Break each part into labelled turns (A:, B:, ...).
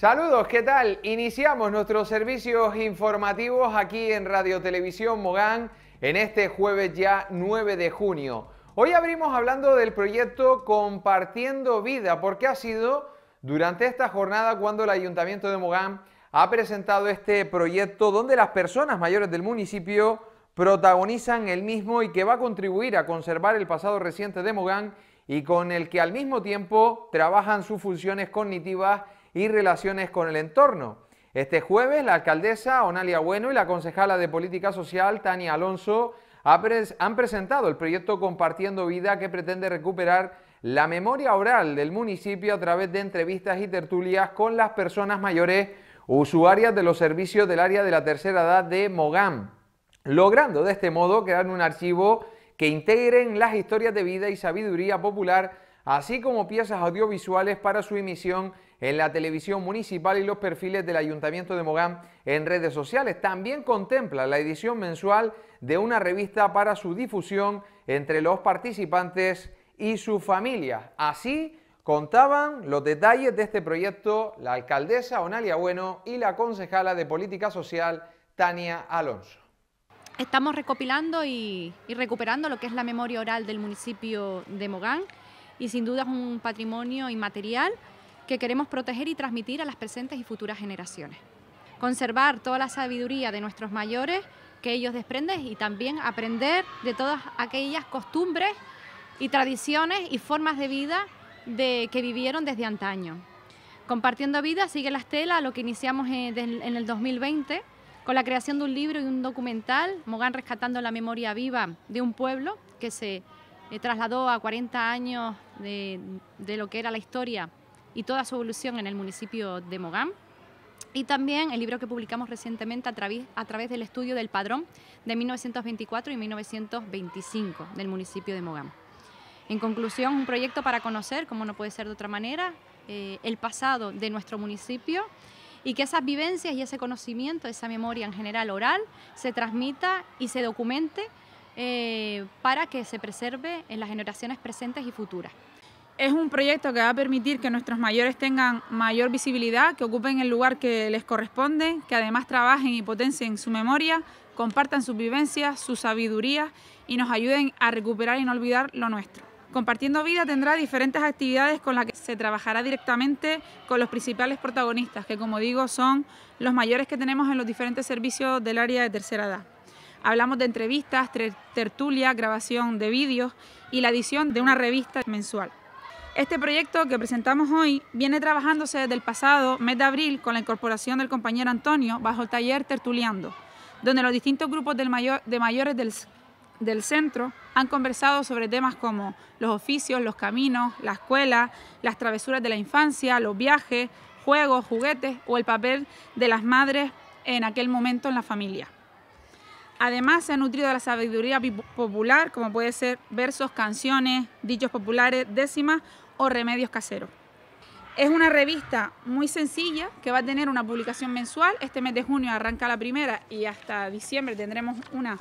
A: Saludos, ¿qué tal? Iniciamos nuestros servicios informativos aquí en Radio Televisión Mogán en este jueves ya 9 de junio. Hoy abrimos hablando del proyecto Compartiendo Vida, porque ha sido durante esta jornada cuando el Ayuntamiento de Mogán ha presentado este proyecto donde las personas mayores del municipio protagonizan el mismo y que va a contribuir a conservar el pasado reciente de Mogán y con el que al mismo tiempo trabajan sus funciones cognitivas y relaciones con el entorno. Este jueves, la alcaldesa Onalia Bueno y la concejala de Política Social, Tania Alonso, han presentado el proyecto Compartiendo Vida que pretende recuperar la memoria oral del municipio a través de entrevistas y tertulias con las personas mayores usuarias de los servicios del área de la tercera edad de Mogán, logrando de este modo crear un archivo que integren las historias de vida y sabiduría popular, así como piezas audiovisuales para su emisión en la televisión municipal y los perfiles del Ayuntamiento de Mogán en redes sociales. También contempla la edición mensual de una revista para su difusión entre los participantes y su familia. Así contaban los detalles de este proyecto la alcaldesa Onalia Bueno y la concejala de Política Social Tania Alonso.
B: Estamos recopilando y, y, recuperando lo que es la memoria oral del municipio de Mogán y sin duda es un patrimonio inmaterial que queremos proteger y transmitir a las presentes y futuras generaciones. Conservar toda la sabiduría de nuestros mayores que ellos desprenden y también aprender de todas aquellas costumbres y tradiciones y formas de vida de, que vivieron desde antaño. Compartiendo Vida sigue la estela, lo que iniciamos en, el 2020 con la creación de un libro y un documental, Mogán rescatando la memoria viva de un pueblo que se eh, trasladó a 40 años de lo que era la historia y toda su evolución en el municipio de Mogán. Y también el libro que publicamos recientemente a través, a través del estudio del padrón de 1924 y 1925 del municipio de Mogán. En conclusión, un proyecto para conocer, como no puede ser de otra manera, eh, el pasado de nuestro municipio y que esas vivencias y ese conocimiento, esa memoria en general oral, se transmita y se documente eh, para que se preserve en las
C: generaciones presentes y futuras es un proyecto que va a permitir que nuestros mayores tengan mayor visibilidad, que ocupen el lugar que les corresponde, que además trabajen y potencien su memoria, compartan sus vivencia, su sabiduría y nos ayuden a recuperar y no olvidar lo nuestro. Compartiendo Vida tendrá diferentes actividades con las que se trabajará directamente con los principales protagonistas, que como digo son los mayores que tenemos en los diferentes servicios del área de tercera edad. Hablamos de entrevistas, tertulia, grabación de vídeos y la edición de una revista mensual. Este proyecto que presentamos hoy viene trabajándose desde el pasado mes de abril con la incorporación del compañero Antonio bajo el taller Tertuliando, donde los distintos grupos de mayores del, centro han conversado sobre temas como los oficios, los caminos, la escuela, las travesuras de la infancia, los viajes, juegos, juguetes o el papel de las madres en aquel momento en la familia. Además, se ha nutrido de la sabiduría popular, como puede ser versos, canciones, dichos populares, décimas o remedios caseros. Es una revista muy sencilla que va a tener una publicación mensual. Este mes de junio arranca la primera y hasta diciembre tendremos una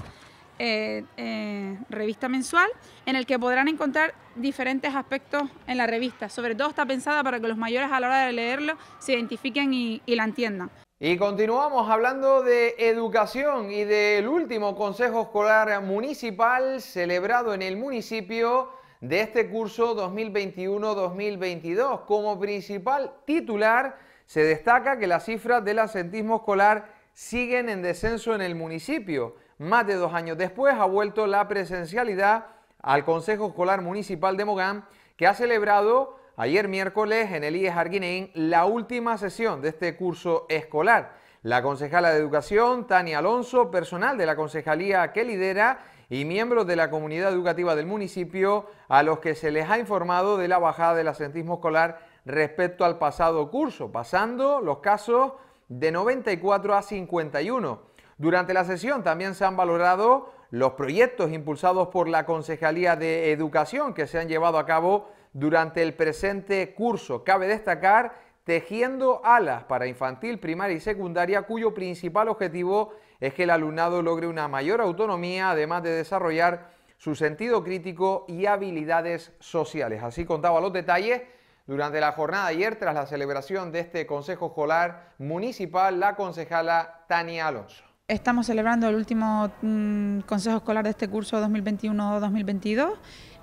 C: eh, eh, revista mensual en el que podrán encontrar diferentes aspectos en la revista. Sobre todo está pensada para que los mayores a la hora de leerlo se identifiquen y, y la entiendan.
A: Y continuamos hablando de educación y del último Consejo Escolar Municipal celebrado en el municipio de este curso 2021-2022. Como principal titular se destaca que las cifras del asentismo escolar siguen en descenso en el municipio. Más de dos años después ha vuelto la presencialidad al Consejo Escolar Municipal de Mogán, que ha celebrado ayer miércoles en el IES Arguineín la última sesión de este curso escolar. La concejala de Educación, Tania Alonso, personal de la concejalía que lidera y miembros de la comunidad educativa del municipio a los que se les ha informado de la bajada del asentismo escolar respecto al pasado curso, pasando los casos de 94 a 51. Durante la sesión también se han valorado los proyectos impulsados por la Concejalía de Educación que se han llevado a cabo durante el presente curso. Cabe destacar Tejiendo Alas para Infantil, Primaria y Secundaria, cuyo principal objetivo es es que el alumnado logre una mayor autonomía, además de desarrollar su sentido crítico y habilidades sociales. Así contaba los detalles durante la jornada ayer, tras la celebración de este Consejo Escolar Municipal, la concejala Tania Alonso.
C: Estamos celebrando el último mm, Consejo Escolar de este curso 2021-2022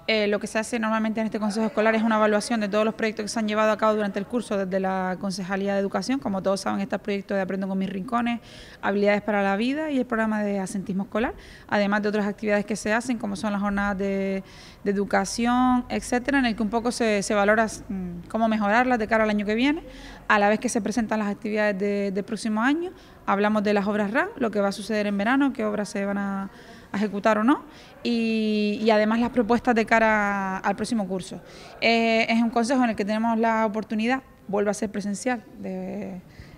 C: eh, lo que se hace normalmente en este Consejo Escolar es una evaluación de todos los proyectos que se han llevado a cabo durante el curso desde la Concejalía de Educación. Como todos saben, está proyectos de Aprendo con mis rincones, Habilidades para la Vida y el programa de asentismo escolar, además de otras actividades que se hacen, como son las jornadas de, educación, etcétera, en el que un poco se, valora mm, cómo mejorarlas de cara al año que viene, a la vez que se presentan las actividades del de próximo año. Hablamos de las obras RAM, lo que va a suceder en verano, qué obras se van a ejecutar o no, y, además las propuestas de cara al próximo curso. Eh, es un consejo en el que tenemos la oportunidad, vuelvo a ser presencial.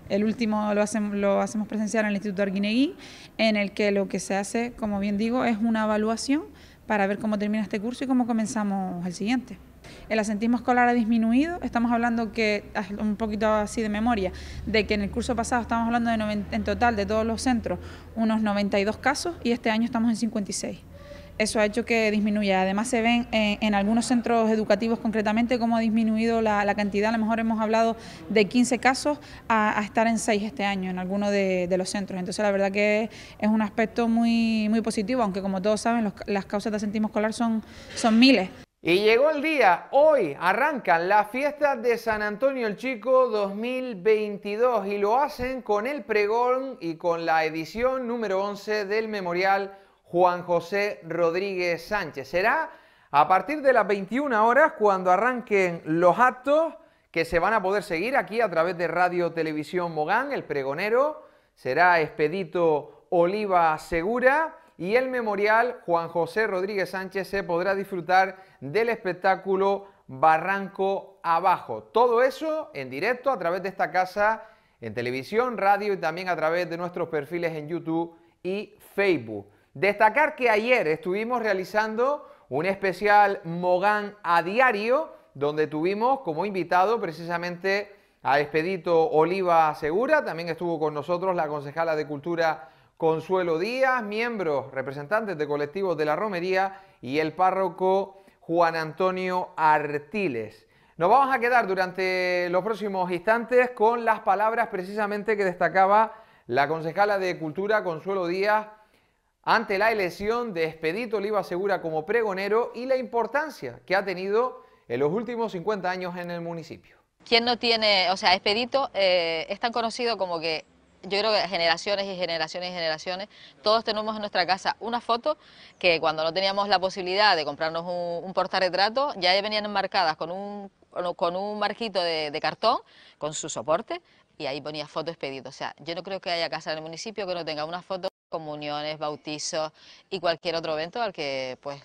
C: el último lo hacemos, lo hacemos presencial en el Instituto Arguinegui, en el que lo que se hace, como bien digo, es una evaluación para ver cómo termina este curso y cómo comenzamos el siguiente el asentismo escolar ha disminuido, estamos hablando que, ah, un poquito así de memoria, de que en el curso pasado estábamos hablando de en total de todos los centros unos 92 casos y este año estamos en 56 eso ha hecho que disminuya. Además se ven eh, en, algunos centros educativos concretamente cómo ha disminuido la, cantidad, a lo mejor hemos hablado de 15 casos a, estar en 6 este año en alguno de, los centros. Entonces la verdad que es un aspecto muy, muy positivo, aunque como todos saben las causas de asentismo escolar son, son miles. Y llegó el día, hoy arrancan las fiestas de San Antonio el Chico
A: 2022 y lo hacen con el pregón y con la edición número 11 del memorial Juan José Rodríguez Sánchez. Será a partir de las 21 horas cuando arranquen los actos que se van a poder seguir aquí a través de Radio Televisión Mogán. El pregonero será Expedito Oliva Segura y el memorial Juan José Rodríguez Sánchez se podrá disfrutar del espectáculo Barranco Abajo. Todo eso en directo a través de esta casa, en televisión, radio y también a través de nuestros perfiles en YouTube y Facebook. Destacar que ayer estuvimos realizando un especial Mogán a diario, donde tuvimos como invitado precisamente a Expedito Oliva Segura, también estuvo con nosotros la concejala de Cultura Consuelo Díaz, miembros, representantes de colectivos de la Romería y el párroco Juan Antonio Artiles. Nos vamos a quedar durante los próximos instantes con las palabras precisamente que destacaba la concejala de Cultura, Consuelo Díaz, ante la elección de Expedito Oliva Segura como pregonero y la importancia que ha tenido en los últimos 50 años en el municipio.
B: ¿Quién no tiene, o sea, Expedito eh, es tan conocido como que yo creo que generaciones y generaciones y generaciones, todos tenemos en nuestra casa una foto que cuando no teníamos la posibilidad de comprarnos un, un portarretrato, ya venían enmarcadas con un, con un marquito de, cartón, con su soporte, y ahí ponía foto expedito... O sea, yo no creo que haya casa en el municipio que no tenga una foto, comuniones, bautizos y cualquier otro evento al que pues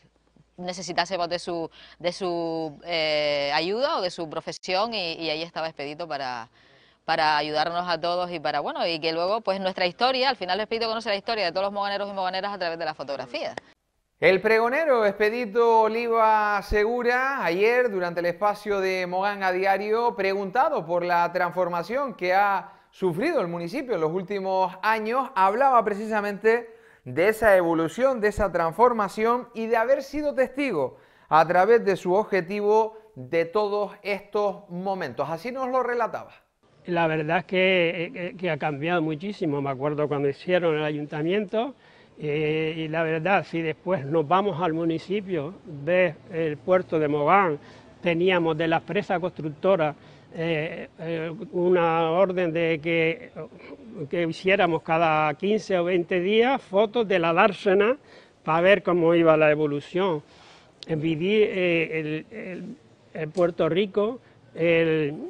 B: necesitásemos de su, de su eh, ayuda o de su profesión y ahí estaba expedito para, para ayudarnos a todos y para, bueno, y que luego, pues nuestra historia, al final les pido conocer la historia de todos los moganeros y moganeras a través de la fotografía.
A: El pregonero Expedito Oliva Segura, ayer durante el espacio de Mogán a Diario, preguntado por la transformación que ha sufrido el municipio en los últimos años, hablaba precisamente de esa evolución, de esa transformación y de haber sido testigo a través de su objetivo de todos estos momentos. Así nos lo relataba
D: la verdad es eh, eh, que, ha cambiado muchísimo. Me acuerdo cuando hicieron el ayuntamiento eh, y la verdad, si después nos vamos al municipio, ves el puerto de Mogán, teníamos de la empresa constructora una orden de que, que, hiciéramos cada 15 o 20 días fotos de la dársena para ver cómo iba la evolución. ...en el, el Puerto Rico el,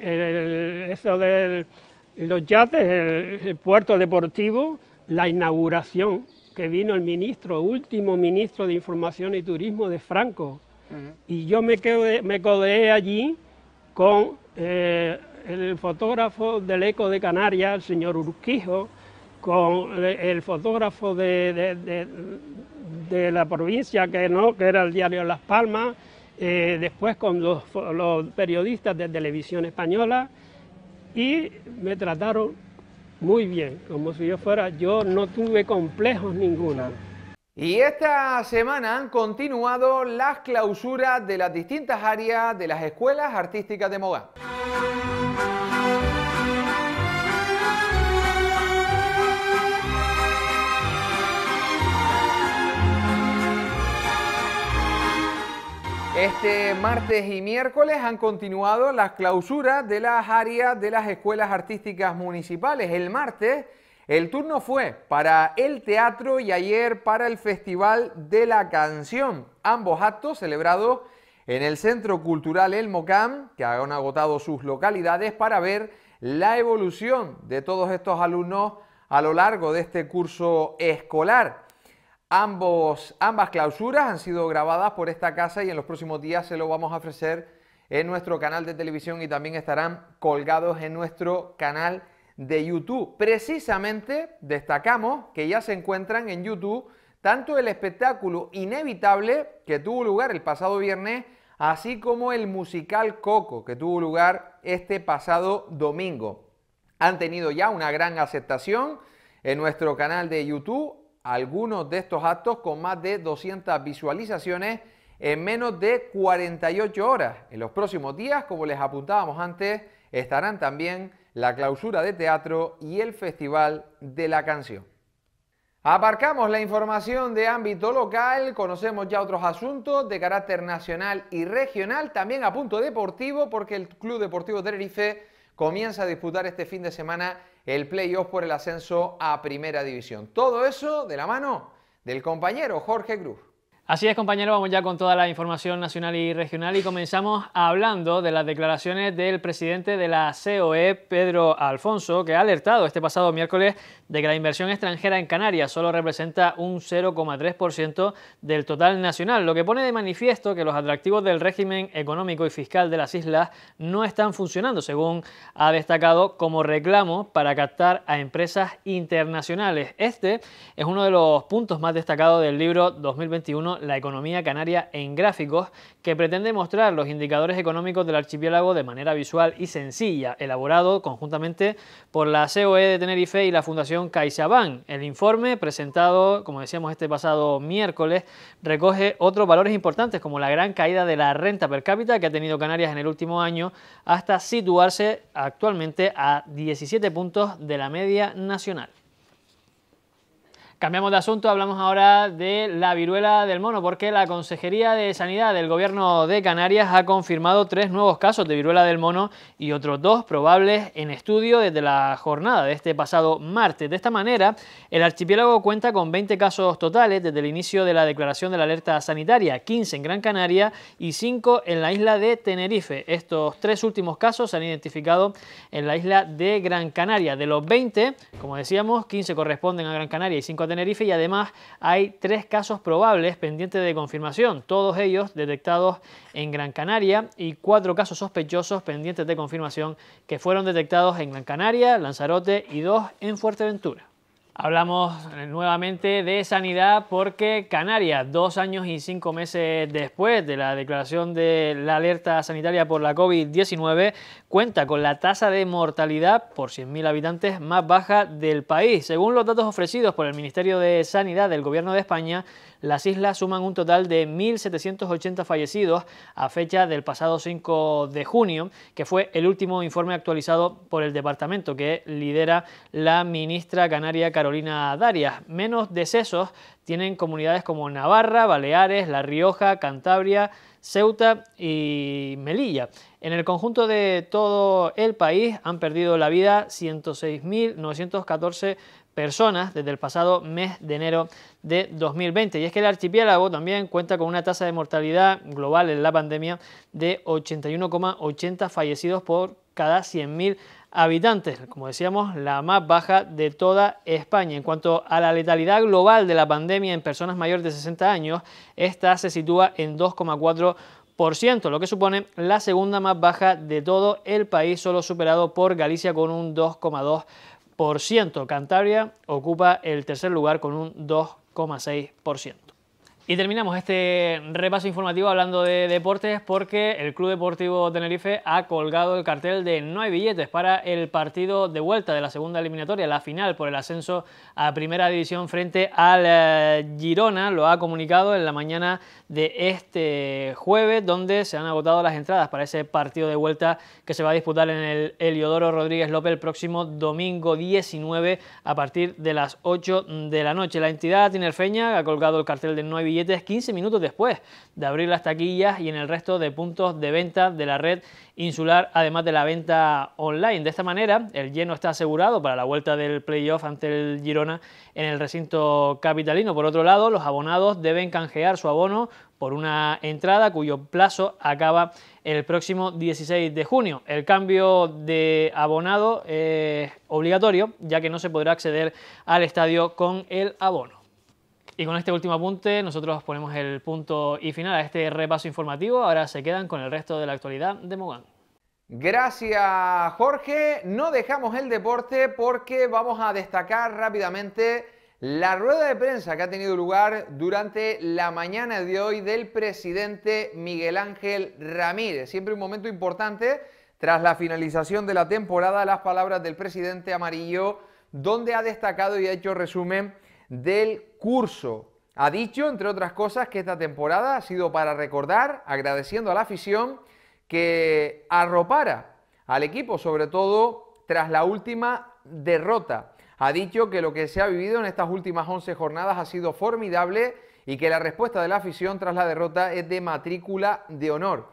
D: eso de los yates, el, puerto deportivo, la inauguración que vino el ministro, último ministro de Información y Turismo de Franco. Y yo me, quedé, me codeé allí con eh, el fotógrafo del Eco de Canarias, el señor Urquijo, con el fotógrafo de, de, de, de la provincia, que, ¿no? que era el diario Las Palmas, eh, después con los, periodistas de televisión española y me trataron muy bien, como si yo fuera, yo no tuve complejos ninguna. Y esta semana han continuado las clausuras
A: de las distintas áreas de las escuelas artísticas de Mogán. Este martes y miércoles han continuado las clausuras de las áreas de las escuelas artísticas municipales. El martes el turno fue para el teatro y ayer para el Festival de la Canción. Ambos actos celebrados en el Centro Cultural El Mocam, que han agotado sus localidades para ver la evolución de todos estos alumnos a lo largo de este curso escolar. Ambos, ambas clausuras han sido grabadas por esta casa y en los próximos días se lo vamos a ofrecer en nuestro canal de televisión y también estarán colgados en nuestro canal de YouTube. Precisamente destacamos que ya se encuentran en YouTube tanto el espectáculo inevitable que tuvo lugar el pasado viernes, así como el musical Coco que tuvo lugar este pasado domingo. Han tenido ya una gran aceptación en nuestro canal de YouTube algunos de estos actos con más de 200 visualizaciones en menos de 48 horas. En los próximos días, como les apuntábamos antes, estarán también la clausura de teatro y el Festival de la Canción. Aparcamos la información de ámbito local, conocemos ya otros asuntos de carácter nacional y regional, también a punto deportivo, porque el Club Deportivo Tenerife comienza a disputar este fin de semana el playoff por el ascenso a Primera División. Todo eso de la mano del compañero Jorge Cruz.
E: Así es, compañeros, vamos ya con toda la información nacional y regional y comenzamos hablando de las declaraciones del presidente de la COE, Pedro Alfonso, que ha alertado este pasado miércoles de que la inversión extranjera en Canarias solo representa un 0,3% del total nacional, lo que pone de manifiesto que los atractivos del régimen económico y fiscal de las islas no están funcionando, según ha destacado como reclamo para captar a empresas internacionales. Este es uno de los puntos más destacados del libro 2021 la economía canaria en gráficos, que pretende mostrar los indicadores económicos del archipiélago de manera visual y sencilla, elaborado conjuntamente por la COE de Tenerife y la Fundación CaixaBank. El informe, presentado, como decíamos, este pasado miércoles, recoge otros valores importantes como la gran caída de la renta per cápita que ha tenido Canarias en el último año hasta situarse actualmente a 17 puntos de la media nacional. Cambiamos de asunto, hablamos ahora de la viruela del mono, porque la Consejería de Sanidad del Gobierno de Canarias ha confirmado tres nuevos casos de viruela del mono y otros dos probables en estudio desde la jornada de este pasado martes. De esta manera, el archipiélago cuenta con 20 casos totales desde el inicio de la declaración de la alerta sanitaria, 15 en Gran Canaria y 5 en la isla de Tenerife. Estos tres últimos casos se han identificado en la isla de Gran Canaria. De los 20, como decíamos, 15 corresponden a Gran Canaria y 5 a Tenerife y además hay tres casos probables pendientes de confirmación, todos ellos detectados en Gran Canaria y cuatro casos sospechosos pendientes de confirmación que fueron detectados en Gran Canaria, Lanzarote y dos en Fuerteventura. Hablamos nuevamente de sanidad porque Canarias, dos años y cinco meses después de la declaración de la alerta sanitaria por la COVID-19, cuenta con la tasa de mortalidad por 100.000 habitantes más baja del país. Según los datos ofrecidos por el Ministerio de Sanidad del Gobierno de España, las islas suman un total de 1.780 fallecidos a fecha del pasado 5 de junio, que fue el último informe actualizado por el departamento que lidera la ministra canaria Carolina Darias. Menos decesos tienen comunidades como Navarra, Baleares, La Rioja, Cantabria, Ceuta y Melilla. En el conjunto de todo el país han perdido la vida 106.914 personas desde el pasado mes de enero de 2020. Y es que el archipiélago también cuenta con una tasa de mortalidad global en la pandemia de 81,80 fallecidos por cada 100.000 habitantes, como decíamos, la más baja de toda España. En cuanto a la letalidad global de la pandemia en personas mayores de 60 años, esta se sitúa en 2,4%, lo que supone la segunda más baja de todo el país, solo superado por Galicia con un 2,2%. Por ciento, Cantabria ocupa el tercer lugar con un 2,6%. Y terminamos este repaso informativo hablando de deportes porque el Club Deportivo Tenerife ha colgado el cartel de no hay billetes para el partido de vuelta de la segunda eliminatoria, la final por el ascenso a primera división frente al eh, Girona. Lo ha comunicado en la mañana de este jueves donde se han agotado las entradas para ese partido de vuelta que se va a disputar en el Heliodoro Rodríguez López el próximo domingo 19 a partir de las 8 de la noche. La entidad tinerfeña ha colgado el cartel de no hay billetes 15 minutos después de abrir las taquillas y en el resto de puntos de venta de la red insular, además de la venta online. De esta manera, el lleno está asegurado para la vuelta del playoff ante el Girona en el recinto capitalino. Por otro lado, los abonados deben canjear su abono por una entrada cuyo plazo acaba el próximo 16 de junio. El cambio de abonado es obligatorio, ya que no se podrá acceder al estadio con el abono. Y con este último apunte nosotros ponemos el punto y final a este repaso informativo. Ahora se quedan con el resto de la actualidad de Mogán.
A: Gracias Jorge. No dejamos el deporte porque vamos a destacar rápidamente la rueda de prensa que ha tenido lugar durante la mañana de hoy del presidente Miguel Ángel Ramírez. Siempre un momento importante tras la finalización de la temporada, las palabras del presidente amarillo, donde ha destacado y ha hecho resumen del curso. Ha dicho, entre otras cosas, que esta temporada ha sido para recordar, agradeciendo a la afición, que arropara al equipo, sobre todo tras la última derrota. Ha dicho que lo que se ha vivido en estas últimas 11 jornadas ha sido formidable y que la respuesta de la afición tras la derrota es de matrícula de honor.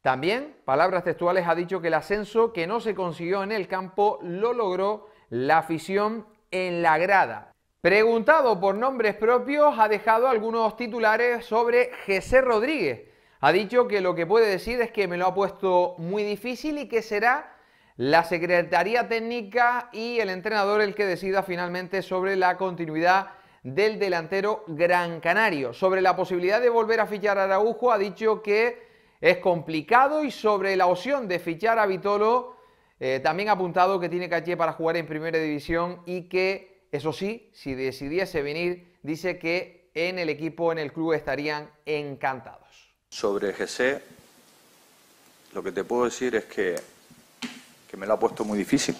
A: También, palabras textuales, ha dicho que el ascenso que no se consiguió en el campo lo logró la afición en la grada. Preguntado por nombres propios, ha dejado algunos titulares sobre José Rodríguez. Ha dicho que lo que puede decir es que me lo ha puesto muy difícil y que será la Secretaría Técnica y el entrenador el que decida finalmente sobre la continuidad del delantero Gran Canario. Sobre la posibilidad de volver a fichar a Araujo, ha dicho que es complicado y sobre la opción de fichar a Vitolo, eh, también ha apuntado que tiene caché para jugar en primera división y que eso sí, si decidiese venir, dice que en el equipo, en el club, estarían encantados.
F: Sobre GC, lo que te puedo decir es que, me lo ha puesto muy difícil.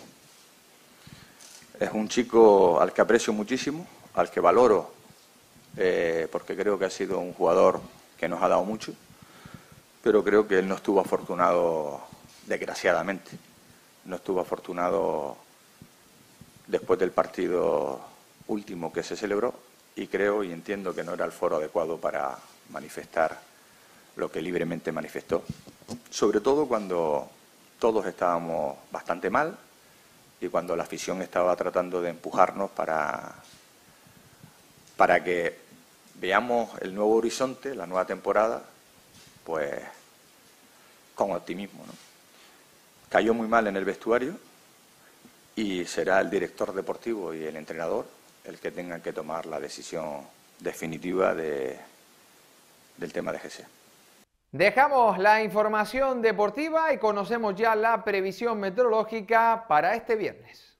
F: Es un chico al que aprecio muchísimo, al que valoro, eh, porque creo que ha sido un jugador que nos ha dado mucho, pero creo que él no estuvo afortunado, desgraciadamente, no estuvo afortunado después del partido último que se celebró y creo y entiendo que no era el foro adecuado para manifestar lo que libremente manifestó, sobre todo cuando todos estábamos bastante mal y cuando la afición estaba tratando de empujarnos para, para que veamos el nuevo horizonte, la nueva temporada, pues con optimismo. ¿no? Cayó muy mal en el vestuario, y será el director deportivo y el entrenador el que tengan que tomar la decisión definitiva del tema de GC.
A: Dejamos la información deportiva y conocemos ya la previsión meteorológica para este viernes.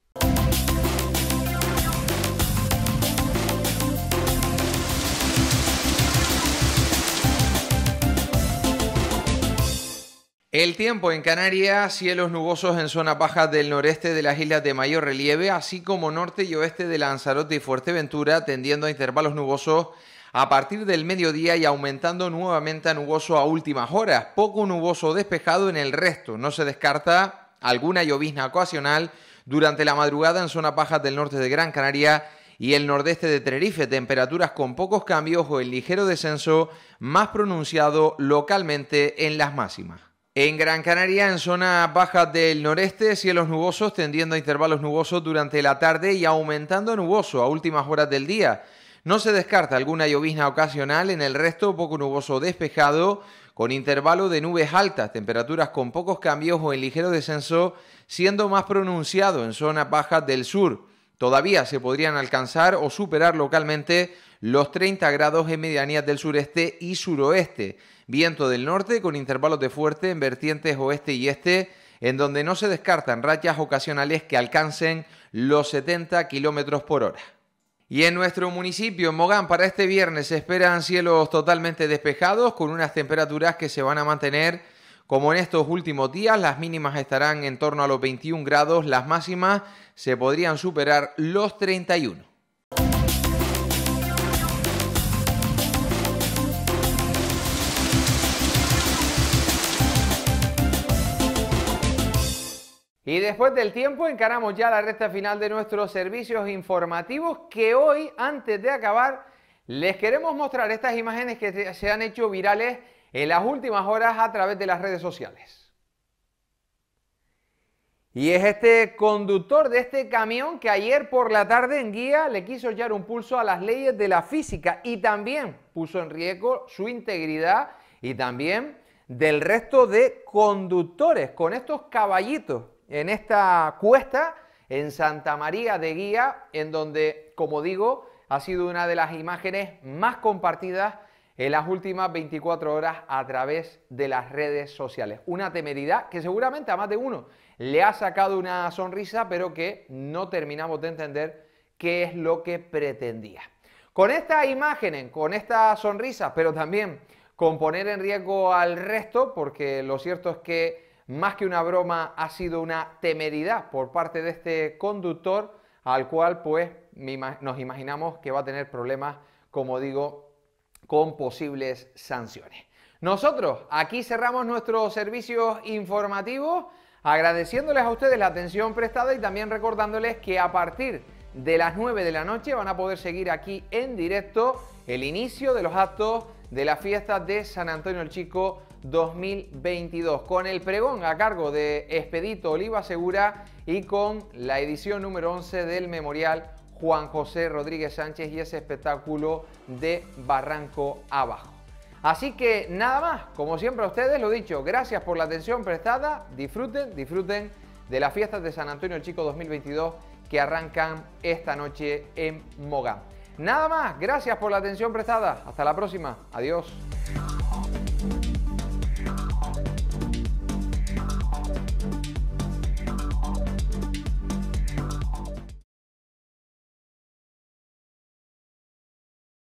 A: El tiempo en Canarias, cielos nubosos en zona bajas del noreste de las islas de mayor relieve, así como norte y oeste de Lanzarote y Fuerteventura, tendiendo a intervalos nubosos a partir del mediodía y aumentando nuevamente a nuboso a últimas horas. Poco nuboso despejado en el resto, no se descarta alguna llovizna ocasional durante la madrugada en zona bajas del norte de Gran Canaria y el nordeste de Tenerife, temperaturas con pocos cambios o el ligero descenso más pronunciado localmente en las máximas. En Gran Canaria, en zona baja del noreste, cielos nubosos tendiendo a intervalos nubosos durante la tarde y aumentando nuboso a últimas horas del día. No se descarta alguna llovizna ocasional, en el resto poco nuboso despejado, con intervalo de nubes altas, temperaturas con pocos cambios o en ligero descenso, siendo más pronunciado en zonas bajas del sur todavía se podrían alcanzar o superar localmente los 30 grados en medianías del sureste y suroeste. Viento del norte con intervalos de fuerte en vertientes oeste y este, en donde no se descartan rachas ocasionales que alcancen los 70 kilómetros por hora. Y en nuestro municipio, Mogán, para este viernes se esperan cielos totalmente despejados con unas temperaturas que se van a mantener como en estos últimos días, las mínimas estarán en torno a los 21 grados, las máximas se podrían superar los 31. Y después del tiempo encaramos ya la recta final de nuestros servicios informativos que hoy, antes de acabar, les queremos mostrar estas imágenes que se han hecho virales en las últimas horas a través de las redes sociales. Y es este conductor de este camión que ayer por la tarde en guía le quiso echar un pulso a las leyes de la física y también puso en riesgo su integridad y también del resto de conductores con estos caballitos en esta cuesta en Santa María de Guía, en donde, como digo, ha sido una de las imágenes más compartidas en las últimas 24 horas a través de las redes sociales. Una temeridad que seguramente a más de uno le ha sacado una sonrisa, pero que no terminamos de entender qué es lo que pretendía. Con estas imágenes, con esta sonrisa, pero también con poner en riesgo al resto, porque lo cierto es que más que una broma ha sido una temeridad por parte de este conductor, al cual pues nos imaginamos que va a tener problemas, como digo, con posibles sanciones. Nosotros aquí cerramos nuestros servicios informativos, agradeciéndoles a ustedes la atención prestada y también recordándoles que a partir de las 9 de la noche van a poder seguir aquí en directo el inicio de los actos de la fiesta de San Antonio el Chico 2022 con el pregón a cargo de Expedito Oliva Segura y con la edición número 11 del memorial Juan José Rodríguez Sánchez y ese espectáculo de Barranco Abajo. Así que nada más, como siempre a ustedes lo he dicho, gracias por la atención prestada, disfruten, disfruten de las fiestas de San Antonio Chico 2022 que arrancan esta noche en Mogán. Nada más, gracias por la atención prestada, hasta la próxima, adiós.